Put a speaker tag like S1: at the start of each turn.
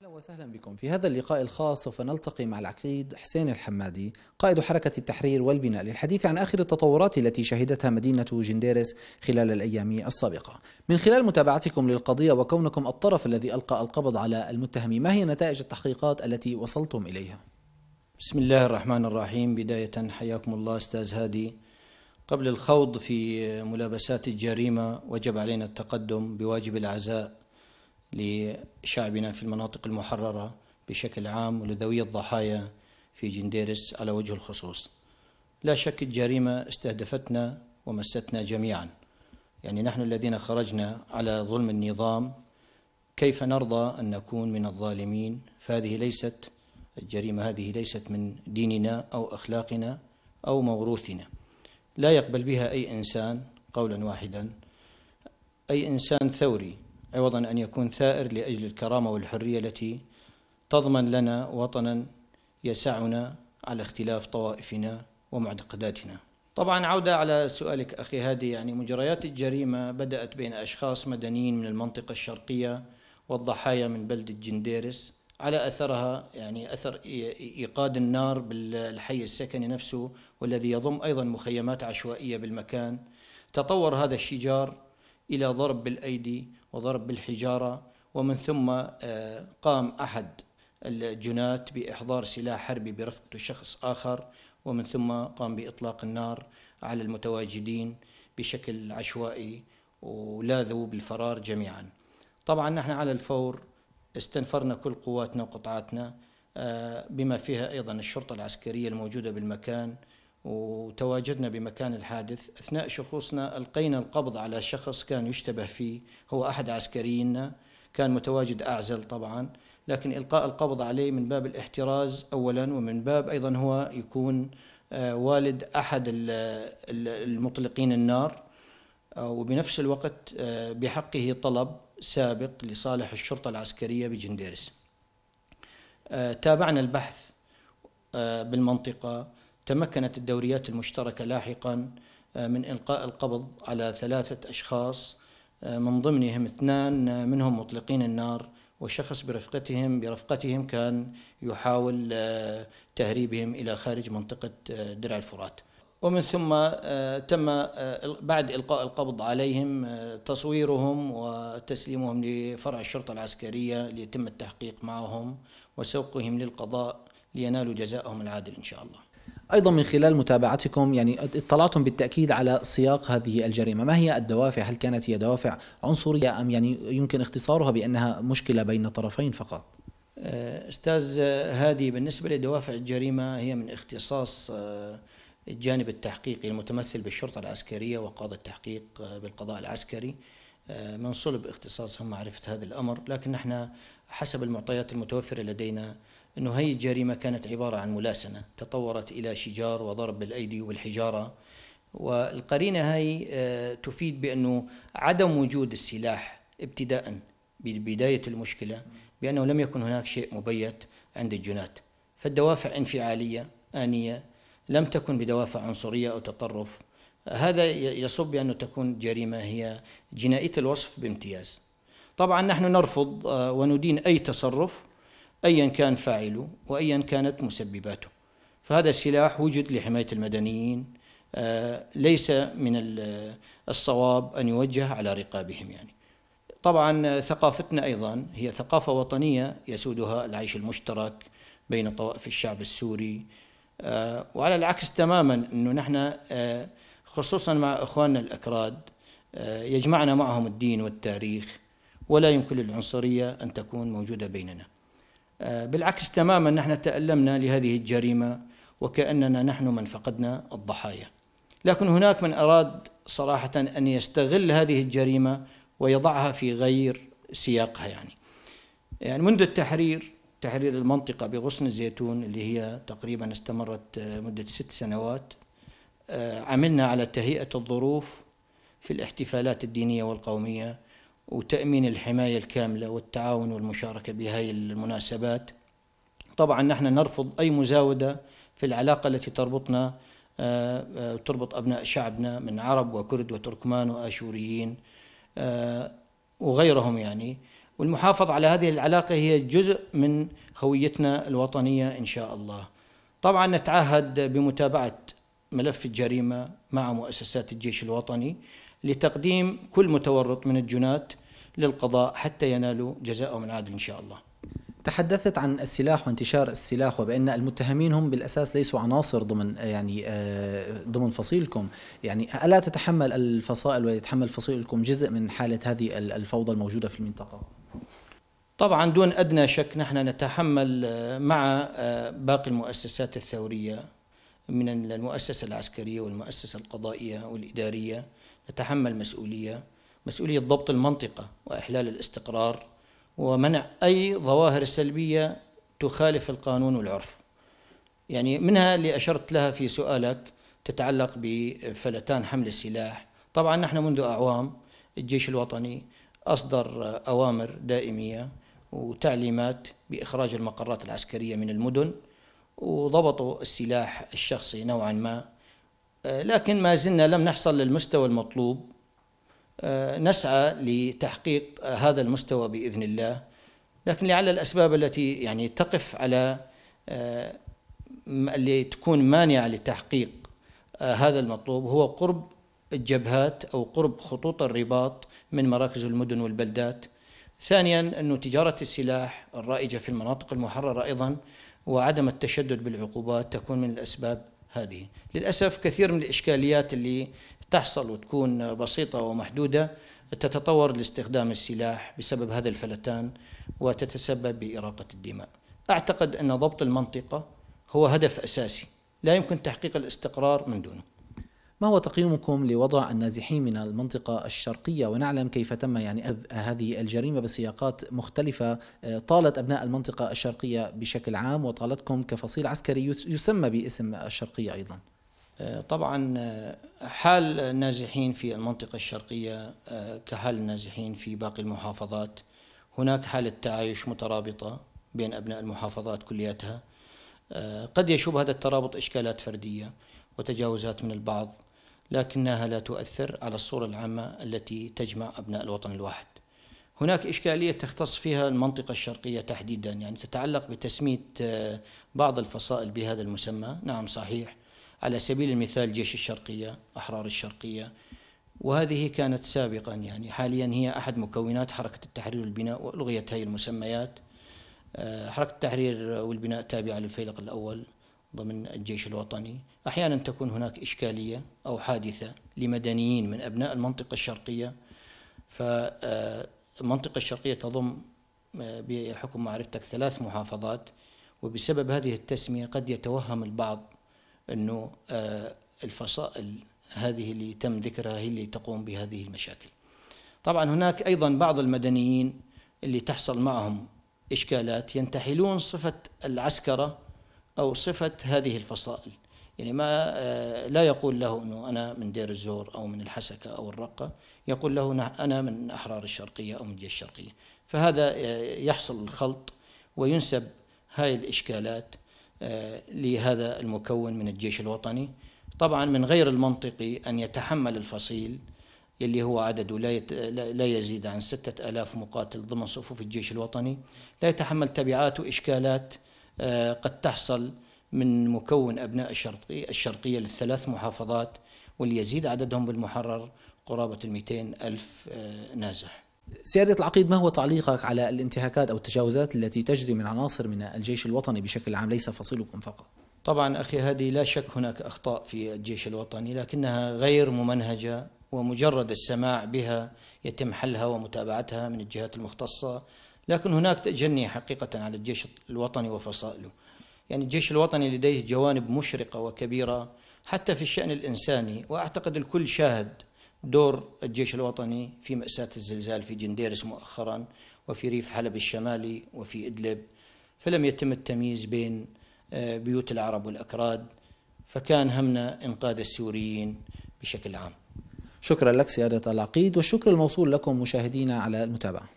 S1: اهلا وسهلا بكم في هذا اللقاء الخاص سوف نلتقي مع العقيد حسين الحمادي قائد حركة التحرير والبناء للحديث عن آخر التطورات التي شهدتها مدينة جنديرس خلال الأيام السابقة من خلال متابعتكم للقضية وكونكم الطرف الذي ألقى القبض على المتهم ما هي نتائج التحقيقات التي وصلتم إليها؟ بسم الله الرحمن الرحيم بداية
S2: حياكم الله أستاذ هادي قبل الخوض في ملابسات الجريمة وجب علينا التقدم بواجب العزاء لشعبنا في المناطق المحررة بشكل عام ولذوي الضحايا في جنديرس على وجه الخصوص لا شك الجريمة استهدفتنا ومستنا جميعا يعني نحن الذين خرجنا على ظلم النظام كيف نرضى أن نكون من الظالمين فهذه ليست الجريمة هذه ليست من ديننا أو أخلاقنا أو موروثنا لا يقبل بها أي إنسان قولا واحدا أي إنسان ثوري عوضا أن يكون ثائر لأجل الكرامة والحرية التي تضمن لنا وطنا يسعنا على اختلاف طوائفنا ومعتقداتنا طبعا عودة على سؤالك أخي هادي يعني مجريات الجريمة بدأت بين أشخاص مدنيين من المنطقة الشرقية والضحايا من بلدة جنديرس على أثرها يعني أثر إيقاد النار بالحي السكني نفسه والذي يضم أيضا مخيمات عشوائية بالمكان تطور هذا الشجار إلى ضرب بالأيدي وضرب بالحجارة ومن ثم آه، قام أحد الجنات بإحضار سلاح حربي برفقة شخص آخر ومن ثم قام بإطلاق النار على المتواجدين بشكل عشوائي ولاذوا بالفرار جميعا طبعا نحن على الفور استنفرنا كل قواتنا وقطعاتنا آه، بما فيها أيضا الشرطة العسكرية الموجودة بالمكان وتواجدنا بمكان الحادث أثناء شخوصنا ألقينا القبض على شخص كان يشتبه فيه هو أحد عسكرينا كان متواجد أعزل طبعا لكن إلقاء القبض عليه من باب الاحتراز أولا ومن باب أيضا هو يكون آه، والد أحد المطلقين النار آه، وبنفس الوقت آه، بحقه طلب سابق لصالح الشرطة العسكرية بجنديرس تابعنا البحث بالمنطقة تمكنت الدوريات المشتركة لاحقا آه، من إلقاء القبض على ثلاثة أشخاص آه، من ضمنهم اثنان آه، منهم مطلقين النار وشخص برفقتهم برفقتهم كان يحاول تهريبهم إلى خارج منطقة درع الفرات ومن ثم تم بعد إلقاء القبض عليهم تصويرهم وتسليمهم لفرع الشرطة العسكرية ليتم التحقيق معهم وسوقهم للقضاء لينالوا جزاءهم العادل إن شاء الله
S1: أيضا من خلال متابعتكم يعني اطلعتم بالتأكيد على سياق هذه الجريمة ما هي الدوافع هل كانت هي دوافع عنصرية أم يعني يمكن اختصارها بأنها مشكلة بين طرفين فقط
S2: آه، أستاذ هادي بالنسبة لدوافع الجريمة هي من اختصاص آه، الجانب التحقيقي المتمثل بالشرطة العسكرية وقاضي التحقيق آه، بالقضاء العسكري من صلب اختصاصهم معرفة هذا الأمر لكن نحن حسب المعطيات المتوفرة لدينا أنه هي الجريمة كانت عبارة عن ملاسنة تطورت إلى شجار وضرب بالأيدي وبالحجارة والقرينة هاي آه، تفيد بأنه عدم وجود السلاح ابتداء ببدايه المشكلة بأنه لم يكن هناك شيء مبيت عند الجنات فالدوافع انفعالية آنية لم تكن بدوافع عنصرية أو تطرف هذا يصب بأنه تكون جريمة هي جنائية الوصف بامتياز طبعا نحن نرفض آه، وندين أي تصرف أيا كان فاعله وأيا كانت مسبباته فهذا السلاح وجد لحماية المدنيين آه، ليس من الصواب أن يوجه على رقابهم يعني طبعا ثقافتنا أيضا هي ثقافة وطنية يسودها العيش المشترك بين طوائف الشعب السوري آه، وعلى العكس تماما أنه نحن آه، خصوصا مع إخواننا الأكراد يجمعنا معهم الدين والتاريخ ولا يمكن للعنصرية أن تكون موجودة بيننا آه، بالعكس تماما نحن تألمنا لهذه الجريمة وكأننا نحن من فقدنا الضحايا لكن هناك من أراد صراحة أن يستغل هذه الجريمة ويضعها في غير سياقها يعني يعني منذ التحرير تحرير المنطقة بغصن الزيتون اللي هي تقريبا استمرت آه، مدة ست سنوات آه، عملنا على تهيئة الظروف في الاحتفالات الدينية والقومية وتأمين الحماية الكاملة والتعاون والمشاركة بهذه المناسبات طبعا نحن نرفض أي مزاودة في العلاقة التي تربطنا آه، آه، تربط أبناء شعبنا من عرب وكرد وتركمان وآشوريين آه، وغيرهم يعني والمحافظة على هذه العلاقة هي جزء من هويتنا الوطنية إن شاء الله طبعا نتعهد بمتابعة ملف الجريمة مع مؤسسات الجيش الوطني لتقديم كل متورط من الجنات للقضاء حتى ينالوا جزاءهم العادل إن شاء الله
S1: تحدثت عن السلاح وانتشار السلاح وبان المتهمين هم بالاساس ليسوا عناصر ضمن آه، يعني آه، ضمن فصيلكم، يعني الا تتحمل الفصائل ويتحمل فصيلكم جزء من حاله هذه الفوضى الموجوده في المنطقه؟
S2: طبعا دون ادنى شك نحن نتحمل آه، مع باقي المؤسسات الثوريه من المؤسسه العسكريه والمؤسسه القضائيه والاداريه يتحمل مسؤولية مسؤولية ضبط المنطقة وإحلال الاستقرار ومنع أي ظواهر سلبية تخالف القانون والعرف يعني منها اللي أشرت لها في سؤالك تتعلق بفلتان حمل السلاح طبعا نحن منذ أعوام الجيش الوطني أصدر أوامر دائمية وتعليمات بإخراج المقرات العسكرية من المدن وضبطوا السلاح الشخصي نوعا ما آه، لكن ما زلنا لم نحصل للمستوى المطلوب آه، نسعى لتحقيق هذا المستوى باذن الله لكن لعل الاسباب التي يعني تقف على آه، اللي تكون مانعه لتحقيق هذا المطلوب هو قرب الجبهات او قرب خطوط الرباط من مراكز المدن والبلدات. ثانيا أن تجاره السلاح الرائجه في المناطق المحرره ايضا وعدم التشدد بالعقوبات تكون من الاسباب هذه للأسف كثير من الإشكاليات اللي تحصل وتكون بسيطة ومحدودة تتطور لاستخدام السلاح بسبب هذا الفلتان وتتسبب بإراقة الدماء أعتقد أن ضبط المنطقة هو هدف أساسي لا يمكن تحقيق الاستقرار من دونه
S1: ما هو تقييمكم لوضع النازحين من المنطقة الشرقية ونعلم كيف تم يعني هذه الجريمة بسياقات مختلفة آه، طالت أبناء المنطقة الشرقية بشكل عام وطالتكم كفصيل عسكري يسمى باسم الشرقية أيضا آه،
S2: طبعا آه، حال النازحين في المنطقة الشرقية كحال النازحين في باقي المحافظات هناك حالة تعايش مترابطة بين أبناء المحافظات كلياتها قد يشوب هذا الترابط إشكالات فردية وتجاوزات من البعض لكنها لا تؤثر على الصورة العامة التي تجمع أبناء الوطن الواحد هناك إشكالية تختص فيها المنطقة الشرقية تحديدا يعني تتعلق بتسمية آه، بعض الفصائل بهذا المسمى نعم صحيح على سبيل المثال جيش الشرقية أحرار الشرقية وهذه كانت سابقا يعني حاليا هي أحد مكونات حركة التحرير والبناء وألغيت هذه المسميات آه، حركة التحرير والبناء تابعة للفيلق الأول ضمن الجيش الوطني أحيانا تكون هناك إشكالية أو حادثة لمدنيين من أبناء المنطقة الشرقية فالمنطقة آه، الشرقية تضم آه، بحكم معرفتك ثلاث محافظات وبسبب هذه التسمية قد يتوهم البعض أنه آه، الفصائل هذه اللي تم ذكرها هي اللي تقوم بهذه المشاكل طبعا هناك أيضا بعض المدنيين اللي تحصل معهم إشكالات ينتحلون صفة العسكرة أو صفة هذه الفصائل يعني ما آه، لا يقول له أنه أنا من دير الزور أو من الحسكة أو الرقة يقول له نعم، أنا من أحرار الشرقية أو من جيش الشرقية فهذا آه، يحصل الخلط وينسب هاي الإشكالات آه، لهذا المكون من الجيش الوطني طبعا من غير المنطقي أن يتحمل الفصيل اللي هو عدده لا, يت... لا يزيد عن ستة ألاف مقاتل ضمن صفوف الجيش الوطني لا يتحمل تبعات وإشكالات آه، قد تحصل من مكون أبناء الشرقي الشرقية للثلاث محافظات وليزيد عددهم بالمحرر قرابة 200 ألف آه، نازح
S1: سيادة العقيد ما هو تعليقك على الانتهاكات أو التجاوزات التي تجري من عناصر من الجيش الوطني بشكل عام ليس فصيلكم فقط
S2: طبعا أخي هذه لا شك هناك أخطاء في الجيش الوطني لكنها غير ممنهجة ومجرد السماع بها يتم حلها ومتابعتها من الجهات المختصة لكن هناك تجني حقيقة على الجيش الوطني وفصائله يعني الجيش الوطني لديه جوانب مشرقة وكبيرة حتى في الشأن الإنساني وأعتقد الكل شاهد دور الجيش الوطني في مأساة الزلزال في جنديرس مؤخرا وفي ريف حلب الشمالي وفي إدلب فلم يتم التمييز بين آه، بيوت العرب والأكراد فكان همنا إنقاذ السوريين بشكل عام
S1: شكرا لك سيادة العقيد والشكر الموصول لكم مشاهدينا على المتابعة